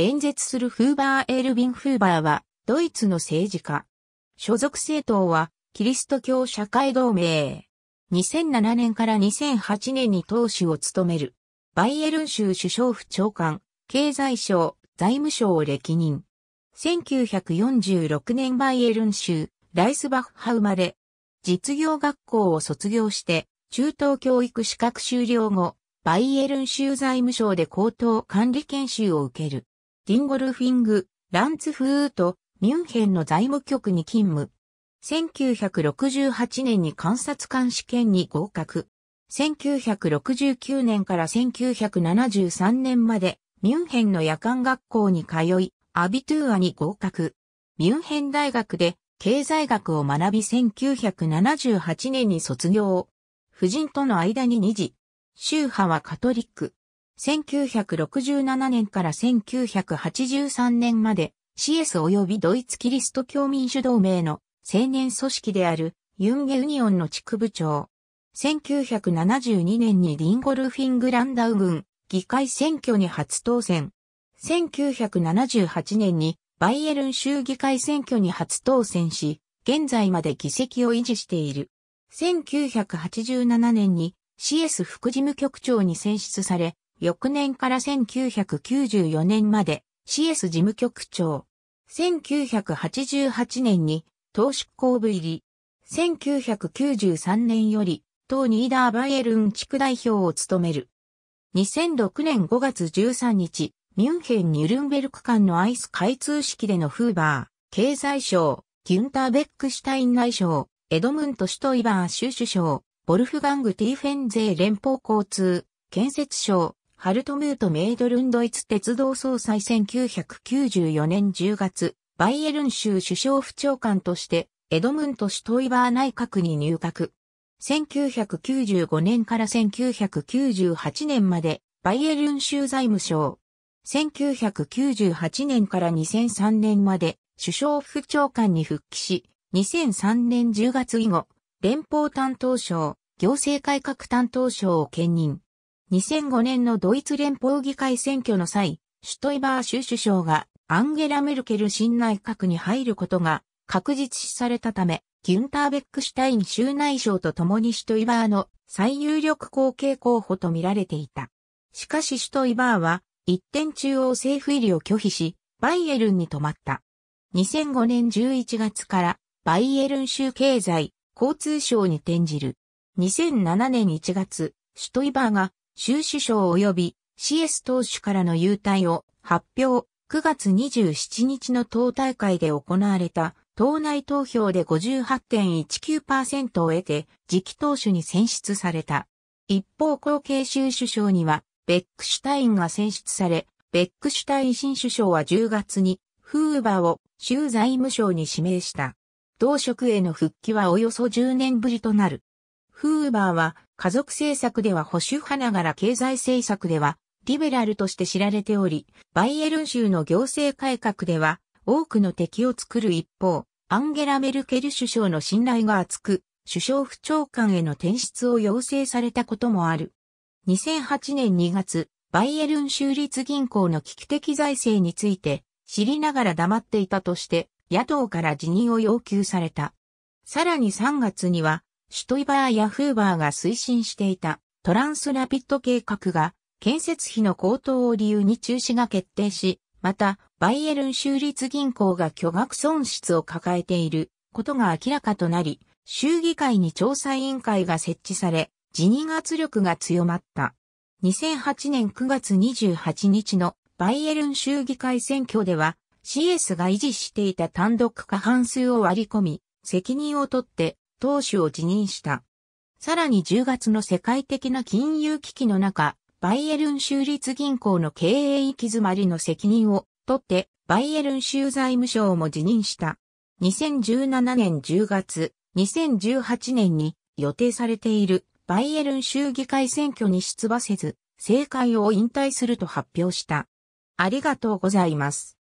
演説するフーバー・エールィン・フーバーは、ドイツの政治家。所属政党は、キリスト教社会同盟。2007年から2008年に党首を務める。バイエルン州首相府長官、経済省、財務省を歴任。1946年バイエルン州、ライスバッハ生まれ。実業学校を卒業して、中等教育資格修了後、バイエルン州財務省で高等管理研修を受ける。ディンゴルフィング、ランツフート、ミュンヘンの財務局に勤務。1968年に観察官試験に合格。1969年から1973年まで、ミュンヘンの夜間学校に通い、アビトゥーアに合格。ミュンヘン大学で経済学を学び1978年に卒業。夫人との間に二次。宗派はカトリック。1967年から1983年まで CS 及びドイツキリスト教民主同盟の青年組織であるユンゲユニオンの地区部長。1972年にリンゴルフィングランダウ軍議会選挙に初当選。1978年にバイエルン州議会選挙に初当選し、現在まで議席を維持している。1987年に CS 副事務局長に選出され、翌年から1994年まで CS 事務局長。1988年に党執行部入り。1993年より党ニーダーバイエルン地区代表を務める。2006年5月13日、ミュンヘン・ニュルンベルク間のアイス開通式でのフーバー、経済省、ギュンター・ベックシュタイン内相、エドムント・シュトイバー州首相、ボルフガング・ティーフェンゼー連邦交通、建設省、ハルトムートメイドルンドイツ鉄道総裁1994年10月、バイエルン州首相府長官として、エドムント・シュトイバー内閣に入閣。1995年から1998年まで、バイエルン州財務省。1998年から2003年まで、首相府長官に復帰し、2003年10月以後、連邦担当省、行政改革担当省を兼任。2005年のドイツ連邦議会選挙の際、シュトイバー州首相がアンゲラ・メルケル新内閣に入ることが確実視されたため、ギュンター・ベックシュタイン州内省と共にシュトイバーの最有力後継候補と見られていた。しかしシュトイバーは一点中央政府入りを拒否し、バイエルンに止まった。2005年11月からバイエルン州経済、交通省に転じる。2007年1月、シュトイバーが州首相及び CS 党首からの優待を発表。9月27日の党大会で行われた党内投票で58.19%を得て次期党首に選出された。一方後継州首相にはベックシュタインが選出され、ベックシュタイン新首相は10月にフーバーを州財務省に指名した。同職への復帰はおよそ10年ぶりとなる。フーバーは家族政策では保守派ながら経済政策ではリベラルとして知られており、バイエルン州の行政改革では多くの敵を作る一方、アンゲラ・メルケル首相の信頼が厚く、首相府長官への転出を要請されたこともある。2008年2月、バイエルン州立銀行の危機的財政について、知りながら黙っていたとして、野党から辞任を要求された。さらに3月には、シュトイバーやフーバーが推進していたトランスラピッド計画が建設費の高騰を理由に中止が決定し、また、バイエルン州立銀行が巨額損失を抱えていることが明らかとなり、州議会に調査委員会が設置され、辞任圧力が強まった。2008年9月28日のバイエルン州議会選挙では、CS が維持していた単独過半数を割り込み、責任を取って投手を辞任した。さらに10月の世界的な金融危機の中、バイエルン州立銀行の経営行き詰まりの責任を取って、バイエルン州財務省も辞任した。2017年10月、2018年に予定されているバイエルン州議会選挙に出馬せず、政界を引退すると発表した。ありがとうございます。